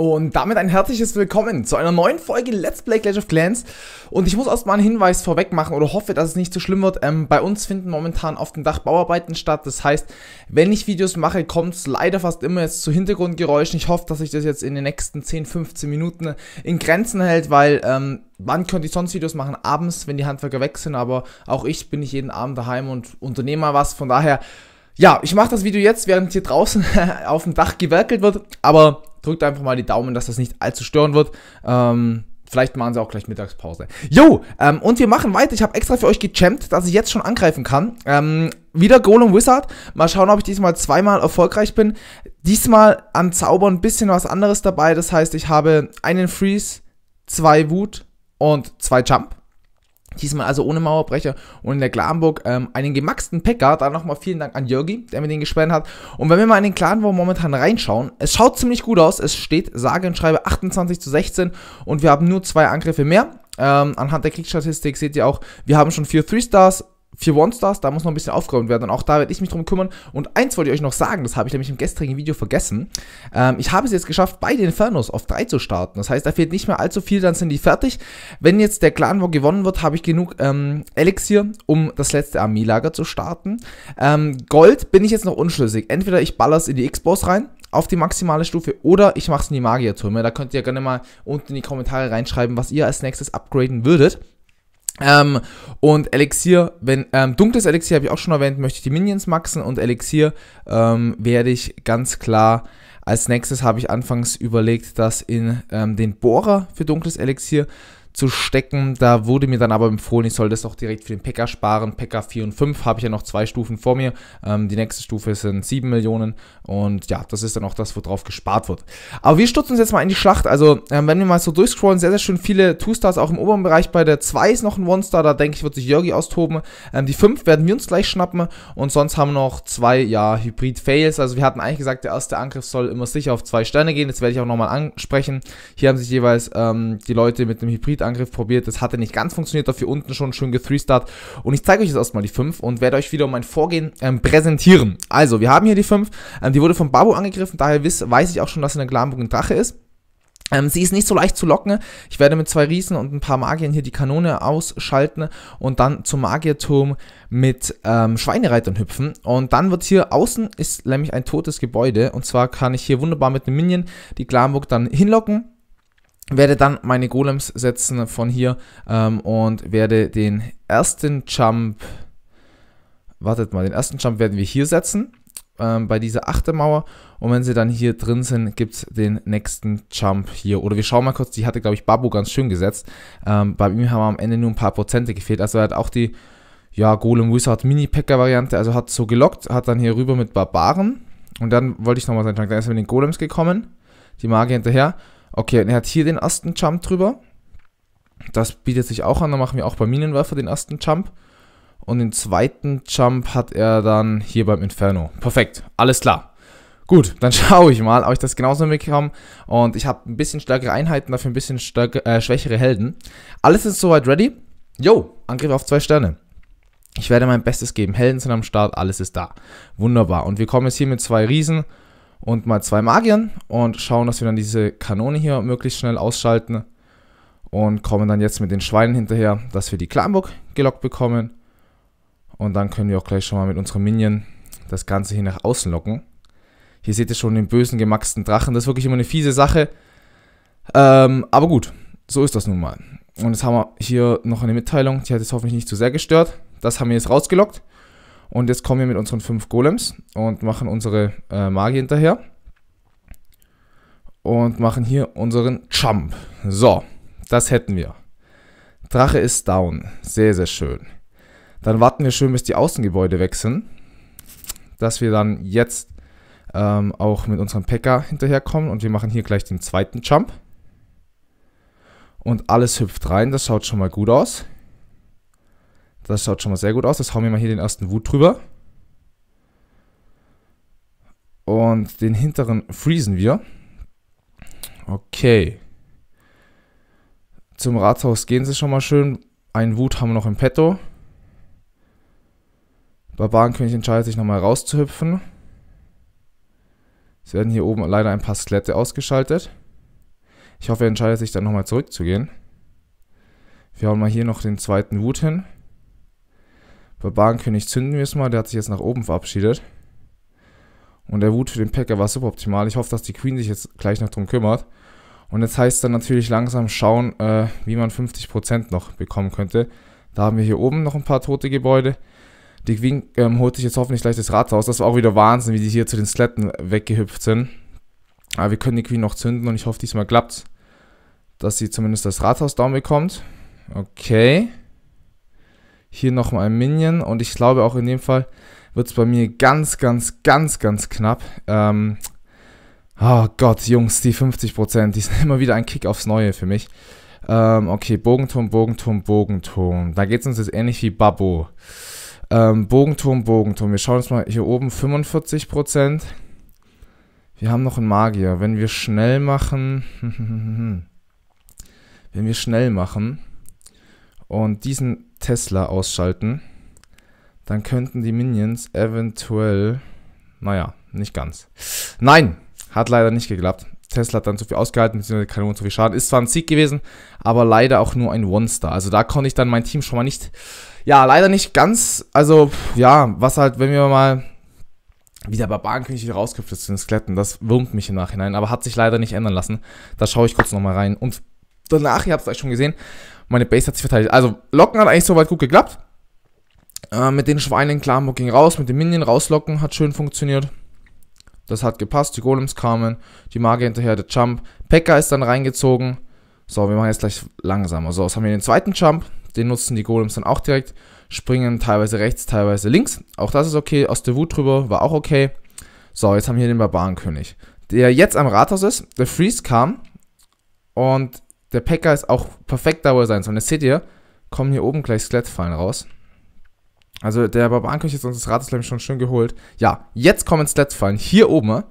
Und damit ein herzliches Willkommen zu einer neuen Folge Let's Play Clash of Clans. Und ich muss erstmal einen Hinweis vorweg machen oder hoffe, dass es nicht zu so schlimm wird. Ähm, bei uns finden momentan auf dem Dach Bauarbeiten statt. Das heißt, wenn ich Videos mache, kommt es leider fast immer jetzt zu Hintergrundgeräuschen. Ich hoffe, dass sich das jetzt in den nächsten 10, 15 Minuten in Grenzen hält, weil ähm, wann könnte ich sonst Videos machen? Abends, wenn die Handwerker weg sind. Aber auch ich bin nicht jeden Abend daheim und unternehme mal was. Von daher ja, ich mache das Video jetzt, während hier draußen auf dem Dach gewerkelt wird, aber drückt einfach mal die Daumen, dass das nicht allzu stören wird. Ähm, Vielleicht machen sie auch gleich Mittagspause. Jo, ähm, und wir machen weiter. Ich habe extra für euch gechampt, dass ich jetzt schon angreifen kann. Ähm, wieder Golem Wizard. Mal schauen, ob ich diesmal zweimal erfolgreich bin. Diesmal an Zaubern ein bisschen was anderes dabei. Das heißt, ich habe einen Freeze, zwei Wut und zwei Jump. Diesmal also ohne Mauerbrecher und in der Glamburg ähm, einen gemaxten Packer. Da nochmal vielen Dank an Jörgi, der mir den gesperrt hat. Und wenn wir mal in den Clan momentan reinschauen, es schaut ziemlich gut aus. Es steht sage und schreibe 28 zu 16 und wir haben nur zwei Angriffe mehr. Ähm, anhand der Kriegsstatistik seht ihr auch, wir haben schon vier 3-Stars, vier One-Stars, da muss noch ein bisschen aufgeräumt werden und auch da werde ich mich drum kümmern. Und eins wollte ich euch noch sagen, das habe ich nämlich im gestrigen Video vergessen. Ähm, ich habe es jetzt geschafft, bei den Infernos auf 3 zu starten. Das heißt, da fehlt nicht mehr allzu viel, dann sind die fertig. Wenn jetzt der Clan War gewonnen wird, habe ich genug ähm, Elixier, um das letzte Armeelager zu starten. Ähm, Gold bin ich jetzt noch unschlüssig. Entweder ich baller es in die X-Boss rein, auf die maximale Stufe oder ich mache es in die Magiertürme. Da könnt ihr gerne mal unten in die Kommentare reinschreiben, was ihr als nächstes upgraden würdet. Ähm, und Elixier, wenn, ähm, dunkles Elixier habe ich auch schon erwähnt, möchte ich die Minions maxen und Elixier ähm, werde ich ganz klar. Als nächstes habe ich anfangs überlegt, das in ähm, den Bohrer für dunkles Elixier zu stecken. Da wurde mir dann aber empfohlen, ich soll das auch direkt für den Pekka sparen. Pekka 4 und 5 habe ich ja noch zwei Stufen vor mir. Ähm, die nächste Stufe sind 7 Millionen und ja, das ist dann auch das, worauf gespart wird. Aber wir stürzen uns jetzt mal in die Schlacht. Also, ähm, wenn wir mal so durchscrollen, sehr, sehr schön viele Two-Stars auch im oberen Bereich. Bei der 2 ist noch ein One-Star, da denke ich, wird sich Jörgi austoben. Ähm, die 5 werden wir uns gleich schnappen und sonst haben wir noch zwei, ja, Hybrid-Fails. Also, wir hatten eigentlich gesagt, der erste Angriff soll immer sicher auf zwei Sterne gehen. Das werde ich auch nochmal ansprechen. Hier haben sich jeweils ähm, die Leute mit einem Hybrid angriff Angriff probiert. Das hatte nicht ganz funktioniert, dafür unten schon schön gethreestart. Und ich zeige euch jetzt erstmal die 5 und werde euch wieder mein Vorgehen ähm, präsentieren. Also, wir haben hier die 5. Ähm, die wurde von Babu angegriffen, daher wiss, weiß ich auch schon, dass in der Glamburg ein Drache ist. Ähm, sie ist nicht so leicht zu locken. Ich werde mit zwei Riesen und ein paar Magiern hier die Kanone ausschalten und dann zum Magierturm mit ähm, Schweinereitern hüpfen. Und dann wird hier außen ist nämlich ein totes Gebäude. Und zwar kann ich hier wunderbar mit einem Minion die Glamburg dann hinlocken werde dann meine Golems setzen von hier ähm, und werde den ersten Jump, wartet mal, den ersten Jump werden wir hier setzen, ähm, bei dieser achten Mauer. Und wenn sie dann hier drin sind, gibt es den nächsten Jump hier. Oder wir schauen mal kurz, die hatte, glaube ich, Babu ganz schön gesetzt. Ähm, bei ihm haben am Ende nur ein paar Prozente gefehlt. Also er hat auch die ja, Golem Wizard Mini-Packer-Variante, also hat so gelockt, hat dann hier rüber mit Barbaren. Und dann wollte ich nochmal sagen, dann ist er mit den Golems gekommen, die Magie hinterher. Okay, und er hat hier den ersten Jump drüber. Das bietet sich auch an, da machen wir auch beim Minenwerfer den ersten Jump. Und den zweiten Jump hat er dann hier beim Inferno. Perfekt, alles klar. Gut, dann schaue ich mal, ob ich das genauso mitkomme. Und ich habe ein bisschen stärkere Einheiten, dafür ein bisschen stärker, äh, schwächere Helden. Alles ist soweit ready. Yo, Angriff auf zwei Sterne. Ich werde mein Bestes geben. Helden sind am Start, alles ist da. Wunderbar. Und wir kommen jetzt hier mit zwei Riesen und mal zwei Magiern und schauen, dass wir dann diese Kanone hier möglichst schnell ausschalten und kommen dann jetzt mit den Schweinen hinterher, dass wir die Klamburg gelockt bekommen und dann können wir auch gleich schon mal mit unserem Minion das Ganze hier nach außen locken. Hier seht ihr schon den bösen gemaxten Drachen, das ist wirklich immer eine fiese Sache, ähm, aber gut, so ist das nun mal. Und jetzt haben wir hier noch eine Mitteilung, die hat jetzt hoffentlich nicht zu sehr gestört. Das haben wir jetzt rausgelockt. Und jetzt kommen wir mit unseren fünf Golems und machen unsere äh, Magie hinterher. Und machen hier unseren Jump. So, das hätten wir. Drache ist down. Sehr, sehr schön. Dann warten wir schön, bis die Außengebäude wechseln. Dass wir dann jetzt ähm, auch mit unserem Pekka hinterherkommen. Und wir machen hier gleich den zweiten Jump. Und alles hüpft rein. Das schaut schon mal gut aus. Das schaut schon mal sehr gut aus. Das hauen wir mal hier den ersten Wut drüber. Und den hinteren freezen wir. Okay. Zum Rathaus gehen sie schon mal schön. Einen Wut haben wir noch im Petto. Barbarenkönig entscheidet sich nochmal rauszuhüpfen. Es werden hier oben leider ein paar Skelette ausgeschaltet. Ich hoffe, er entscheidet sich dann nochmal zurückzugehen. Wir hauen mal hier noch den zweiten Wut hin. Bei Bahnkönig zünden wir es mal. Der hat sich jetzt nach oben verabschiedet. Und der Wut für den Packer war suboptimal. Ich hoffe, dass die Queen sich jetzt gleich noch drum kümmert. Und jetzt heißt es dann natürlich langsam schauen, äh, wie man 50% noch bekommen könnte. Da haben wir hier oben noch ein paar tote Gebäude. Die Queen ähm, holt sich jetzt hoffentlich gleich das Rathaus. Das war auch wieder Wahnsinn, wie die hier zu den Sletten weggehüpft sind. Aber wir können die Queen noch zünden und ich hoffe, diesmal klappt dass sie zumindest das Rathaus down bekommt. Okay. Hier nochmal ein Minion. Und ich glaube auch in dem Fall wird es bei mir ganz, ganz, ganz, ganz knapp. Ähm, oh Gott, Jungs, die 50%, die sind immer wieder ein Kick aufs Neue für mich. Ähm, okay, Bogenturm, Bogenturm, Bogenturm. Da geht es uns jetzt ähnlich wie Babbo. Ähm, Bogenturm, Bogenturm. Wir schauen uns mal hier oben 45%. Wir haben noch einen Magier. Wenn wir schnell machen... Wenn wir schnell machen und diesen Tesla ausschalten, dann könnten die Minions eventuell... Naja, nicht ganz. Nein! Hat leider nicht geklappt. Tesla hat dann zu viel ausgehalten, bzw. Kanon zu viel Schaden. Ist zwar ein Sieg gewesen, aber leider auch nur ein One-Star. Also da konnte ich dann mein Team schon mal nicht... Ja, leider nicht ganz... Also, ja, was halt, wenn wir mal wie der Barbarenkönig wieder rausgeflitzt zu den Skeletten. Das wurmt mich im Nachhinein, aber hat sich leider nicht ändern lassen. Da schaue ich kurz nochmal rein und danach, ihr habt es euch schon gesehen, meine Base hat sich verteidigt. Also, Locken hat eigentlich soweit gut geklappt. Äh, mit den Schweinen, Klammer ging raus, mit den Minion rauslocken hat schön funktioniert. Das hat gepasst, die Golems kamen, die Magier hinterher, der Jump. Pekka ist dann reingezogen. So, wir machen jetzt gleich langsamer. So, jetzt haben wir den zweiten Jump, den nutzen die Golems dann auch direkt. Springen teilweise rechts, teilweise links. Auch das ist okay. Aus der Wut drüber war auch okay. So, jetzt haben wir hier den Barbarenkönig. Der jetzt am Rathaus ist, der Freeze kam und der Packer ist auch perfekt dabei sein soll. Und jetzt seht ihr, kommen hier oben gleich Skelettfallen raus. Also der Barbarenkönig hat uns das Ratusleben schon schön geholt. Ja, jetzt kommen Skelettfallen hier oben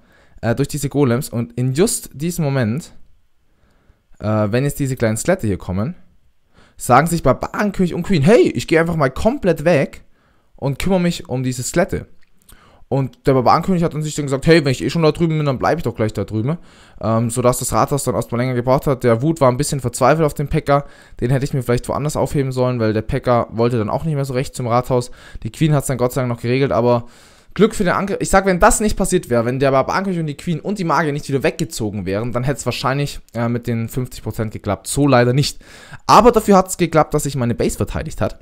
äh, durch diese Golems. Und in just diesem Moment, äh, wenn jetzt diese kleinen Skelette hier kommen, sagen sich Barbarenkönig und Queen, hey, ich gehe einfach mal komplett weg und kümmere mich um diese Skelette. Und der Barbarenkönig hat dann sich dann gesagt, hey, wenn ich eh schon da drüben bin, dann bleibe ich doch gleich da drüben. Ähm, sodass das Rathaus dann erstmal länger gebraucht hat. Der Wut war ein bisschen verzweifelt auf den Päcker. Den hätte ich mir vielleicht woanders aufheben sollen, weil der Päcker wollte dann auch nicht mehr so recht zum Rathaus. Die Queen hat es dann Gott sei Dank noch geregelt, aber Glück für den Angriff. Ich sag, wenn das nicht passiert wäre, wenn der Barbarenkönig und die Queen und die Magier nicht wieder weggezogen wären, dann hätte es wahrscheinlich äh, mit den 50% geklappt. So leider nicht. Aber dafür hat es geklappt, dass sich meine Base verteidigt hat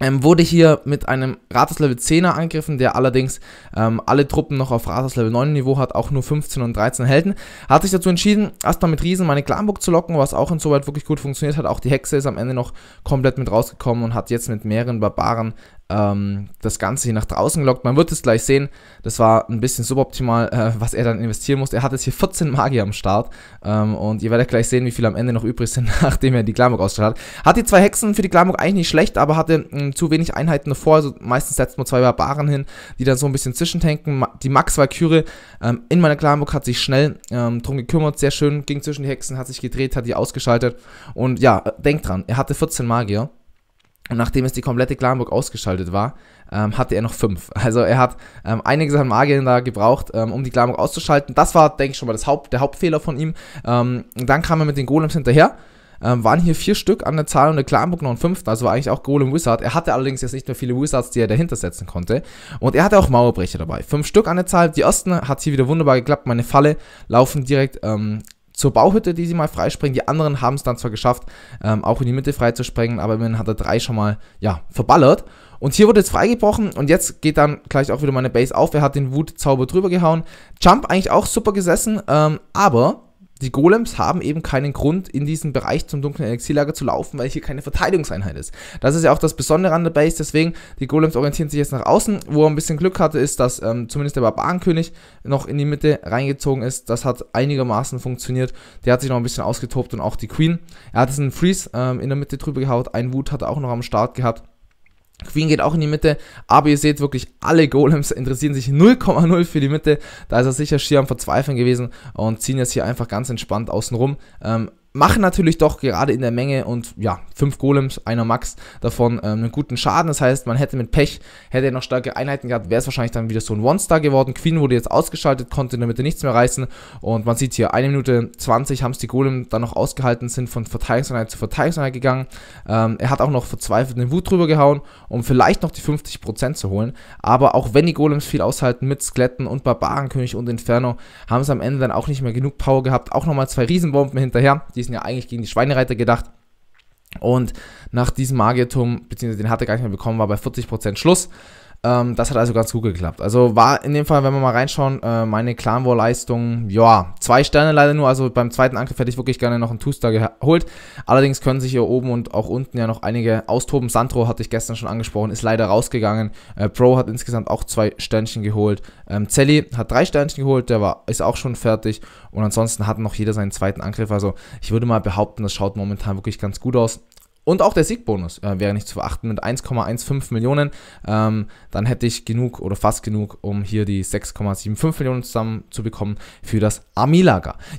ähm, wurde hier mit einem Ratas Level 10er angegriffen, der allerdings ähm, alle Truppen noch auf Ratas Level 9 Niveau hat, auch nur 15 und 13 Helden. Hat sich dazu entschieden, erstmal mit Riesen meine Clanburg zu locken, was auch insoweit wirklich gut funktioniert hat. Auch die Hexe ist am Ende noch komplett mit rausgekommen und hat jetzt mit mehreren Barbaren ähm, das Ganze hier nach draußen gelockt. Man wird es gleich sehen, das war ein bisschen suboptimal, äh, was er dann investieren musste. Er hat jetzt hier 14 Magier am Start ähm, und ihr werdet gleich sehen, wie viel am Ende noch übrig sind, nachdem er die Glamok ausgestattet hat. Hat die zwei Hexen für die Glamok eigentlich nicht schlecht, aber hatte mh, hm, zu wenig Einheiten davor, also meistens setzt man zwei Barbaren hin, die dann so ein bisschen zwischentanken. Die Max-Valkyrie ähm, in meiner Glamok hat sich schnell ähm, drum gekümmert, sehr schön, ging zwischen die Hexen, hat sich gedreht, hat die ausgeschaltet und ja, äh, denkt dran, er hatte 14 Magier und nachdem es die komplette Klagenburg ausgeschaltet war, ähm, hatte er noch fünf. Also er hat ähm, einiges an Magien da gebraucht, ähm, um die Klagenburg auszuschalten. Das war, denke ich, schon mal das Haupt, der Hauptfehler von ihm. Ähm, dann kam er mit den Golems hinterher. Ähm, waren hier vier Stück an der Zahl und der Klagenburg noch ein fünfter, also war eigentlich auch Golem Wizard. Er hatte allerdings jetzt nicht mehr viele Wizards, die er dahinter setzen konnte. Und er hatte auch Mauerbrecher dabei. Fünf Stück an der Zahl. Die ersten hat hier wieder wunderbar geklappt. Meine Falle laufen direkt ähm, zur Bauhütte, die sie mal freispringen. Die anderen haben es dann zwar geschafft, ähm, auch in die Mitte freizuspringen, aber immerhin hat er drei schon mal ja, verballert. Und hier wurde jetzt freigebrochen und jetzt geht dann gleich auch wieder meine Base auf. Er hat den Wutzauber drüber gehauen. Jump eigentlich auch super gesessen, ähm, aber die Golems haben eben keinen Grund, in diesen Bereich zum dunklen Elixierlager zu laufen, weil hier keine Verteidigungseinheit ist. Das ist ja auch das Besondere an der Base, deswegen, die Golems orientieren sich jetzt nach außen. Wo er ein bisschen Glück hatte, ist, dass ähm, zumindest der Barbarenkönig noch in die Mitte reingezogen ist. Das hat einigermaßen funktioniert. Der hat sich noch ein bisschen ausgetobt und auch die Queen. Er hat jetzt einen Freeze ähm, in der Mitte drüber gehaut, Ein Wut hat er auch noch am Start gehabt. Queen geht auch in die Mitte, aber ihr seht wirklich, alle Golems interessieren sich 0,0 für die Mitte. Da ist er sicher schier am Verzweifeln gewesen und ziehen jetzt hier einfach ganz entspannt außen rum. Ähm, machen natürlich doch gerade in der Menge und ja, fünf Golems, einer Max davon ähm, einen guten Schaden. Das heißt, man hätte mit Pech, hätte er noch starke Einheiten gehabt, wäre es wahrscheinlich dann wieder so ein One-Star geworden. Queen wurde jetzt ausgeschaltet, konnte in der Mitte nichts mehr reißen und man sieht hier, eine Minute 20 haben es die Golem dann noch ausgehalten, sind von Verteidigungseinheit zu Verteidigungseinheit gegangen. Ähm, er hat auch noch verzweifelt eine Wut drüber gehauen, um vielleicht noch die 50% zu holen. Aber auch wenn die Golems viel aushalten mit Skeletten und Barbarenkönig und Inferno, haben es am Ende dann auch nicht mehr genug Power gehabt. Auch nochmal zwei Riesenbomben hinterher, die sind ja eigentlich gegen die Schweinereiter gedacht. Und nach diesem Magierturm, beziehungsweise den hat er gar nicht mehr bekommen, war bei 40% Schluss. Ähm, das hat also ganz gut geklappt. Also war in dem Fall, wenn wir mal reinschauen, äh, meine Clan War Leistung, ja, zwei Sterne leider nur. Also beim zweiten Angriff hätte ich wirklich gerne noch einen Two-Star geholt. Allerdings können sich hier oben und auch unten ja noch einige austoben. Sandro hatte ich gestern schon angesprochen, ist leider rausgegangen. Äh, Pro hat insgesamt auch zwei Sternchen geholt. Ähm, Zelli hat drei Sternchen geholt, der war, ist auch schon fertig. Und ansonsten hat noch jeder seinen zweiten Angriff. Also ich würde mal behaupten, das schaut momentan wirklich ganz gut aus. Und auch der Siegbonus äh, wäre nicht zu verachten mit 1,15 Millionen. Ähm, dann hätte ich genug oder fast genug, um hier die 6,75 Millionen zusammen zu bekommen für das army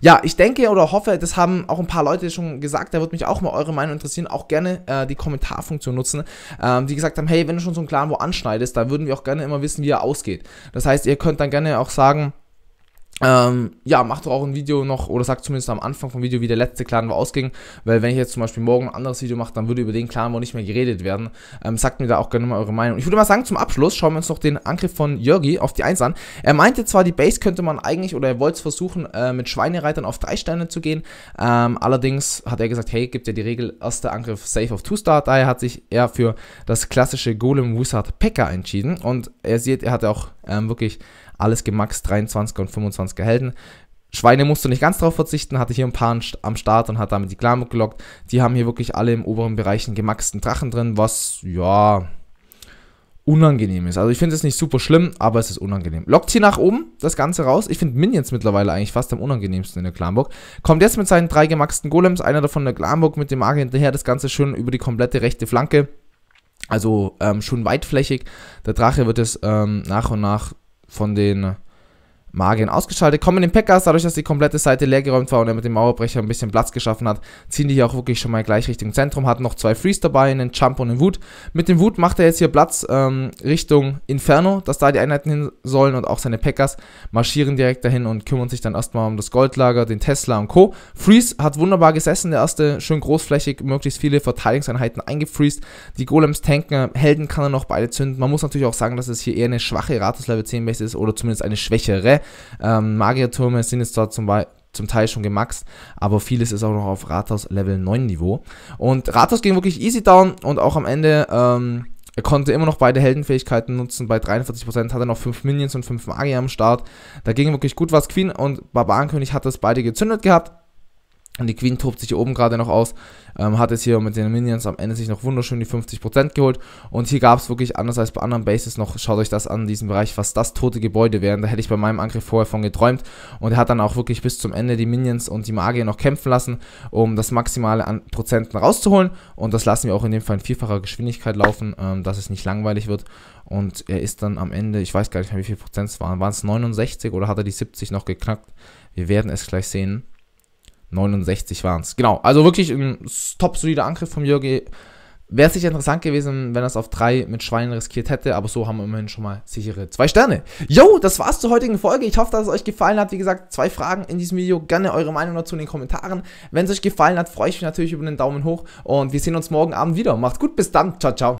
Ja, ich denke oder hoffe, das haben auch ein paar Leute schon gesagt. Da würde mich auch mal eure Meinung interessieren. Auch gerne äh, die Kommentarfunktion nutzen, ähm, die gesagt haben, hey, wenn du schon so einen Clan wo anschneidest, da würden wir auch gerne immer wissen, wie er ausgeht. Das heißt, ihr könnt dann gerne auch sagen, ähm, ja, macht doch auch ein Video noch oder sagt zumindest am Anfang vom Video, wie der letzte Clan war ausging, weil wenn ich jetzt zum Beispiel morgen ein anderes Video mache, dann würde über den Clan wohl nicht mehr geredet werden. Ähm, sagt mir da auch gerne mal eure Meinung. Ich würde mal sagen, zum Abschluss schauen wir uns noch den Angriff von Jörgi auf die 1 an. Er meinte zwar, die Base könnte man eigentlich oder er wollte es versuchen, äh, mit Schweinereitern auf 3 Sterne zu gehen. Ähm, allerdings hat er gesagt, hey, gibt ja die Regel, erster Angriff safe auf 2 Star. Daher hat sich er für das klassische Golem Wizard Pekka entschieden und er sieht, er hat ja auch ähm, wirklich alles gemaxt 23er und 25er Helden. Schweine musste nicht ganz drauf verzichten, hatte hier ein paar am Start und hat damit die Klamuk gelockt. Die haben hier wirklich alle im oberen Bereich einen gemaxten Drachen drin, was, ja, unangenehm ist. Also ich finde es nicht super schlimm, aber es ist unangenehm. Lockt hier nach oben das Ganze raus. Ich finde Minions mittlerweile eigentlich fast am unangenehmsten in der Klamburg. Kommt jetzt mit seinen drei gemaxten Golems, einer davon der Klamburg mit dem Magier hinterher, das Ganze schön über die komplette rechte Flanke. Also ähm, schon weitflächig. Der Drache wird es ähm, nach und nach von den Magien ausgeschaltet. Kommen den Packers, dadurch, dass die komplette Seite leergeräumt war und er mit dem Mauerbrecher ein bisschen Platz geschaffen hat, ziehen die hier auch wirklich schon mal gleich Richtung Zentrum. Hat noch zwei Freeze dabei, einen Jump und einen Wut. Mit dem Wut macht er jetzt hier Platz ähm, Richtung Inferno, dass da die Einheiten hin sollen und auch seine Packers marschieren direkt dahin und kümmern sich dann erstmal um das Goldlager, den Tesla und Co. Freeze hat wunderbar gesessen, der erste schön großflächig, möglichst viele Verteidigungseinheiten eingefreest. Die Golems tanken, Helden kann er noch beide zünden. Man muss natürlich auch sagen, dass es hier eher eine schwache Rates Level 10 Base ist oder zumindest eine schwächere. Strecke. Ähm, Magiertürme sind jetzt dort zum zum Teil schon gemaxt, aber vieles ist auch noch auf Rathaus Level 9 Niveau. Und Rathaus ging wirklich easy down und auch am Ende, ähm, er konnte immer noch beide Heldenfähigkeiten nutzen, bei 43% hat er noch 5 Minions und 5 Magier am Start. Da ging wirklich gut was. Queen und Barbarenkönig hat das beide gezündet gehabt. Die Queen tobt sich hier oben gerade noch aus, ähm, hat es hier mit den Minions am Ende sich noch wunderschön die 50% geholt. Und hier gab es wirklich, anders als bei anderen Bases noch, schaut euch das an, diesen Bereich, was das tote Gebäude wären. Da hätte ich bei meinem Angriff vorher von geträumt. Und er hat dann auch wirklich bis zum Ende die Minions und die Magier noch kämpfen lassen, um das Maximale an Prozenten rauszuholen. Und das lassen wir auch in dem Fall in vierfacher Geschwindigkeit laufen, ähm, dass es nicht langweilig wird. Und er ist dann am Ende, ich weiß gar nicht mehr, wie viel Prozent es waren. Waren es 69 oder hat er die 70 noch geknackt? Wir werden es gleich sehen. 69 waren es. Genau, also wirklich ein top-solider Angriff vom Jürgen. Wäre sicher interessant gewesen, wenn er es auf drei mit Schweinen riskiert hätte, aber so haben wir immerhin schon mal sichere zwei Sterne. Yo, das war's zur heutigen Folge. Ich hoffe, dass es euch gefallen hat. Wie gesagt, zwei Fragen in diesem Video. Gerne eure Meinung dazu in den Kommentaren. Wenn es euch gefallen hat, freue ich mich natürlich über einen Daumen hoch und wir sehen uns morgen Abend wieder. Macht's gut, bis dann. Ciao, ciao.